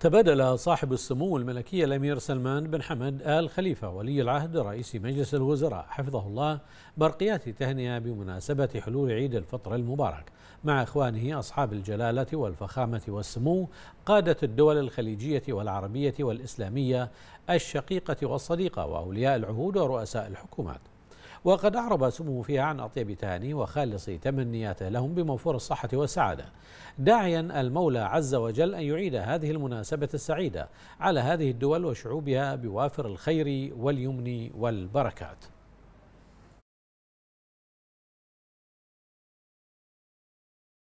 تبادل صاحب السمو الملكي الأمير سلمان بن حمد آل خليفة ولي العهد رئيس مجلس الوزراء حفظه الله برقيات تهنئة بمناسبة حلول عيد الفطر المبارك مع إخوانه أصحاب الجلالة والفخامة والسمو قادة الدول الخليجية والعربية والإسلامية الشقيقة والصديقة وأولياء العهود ورؤساء الحكومات وقد أعرب سمو فيها عن أطيب تهاني وخالص تمنياته لهم بموفور الصحة والسعادة داعيا المولى عز وجل أن يعيد هذه المناسبة السعيدة على هذه الدول وشعوبها بوافر الخير واليمن والبركات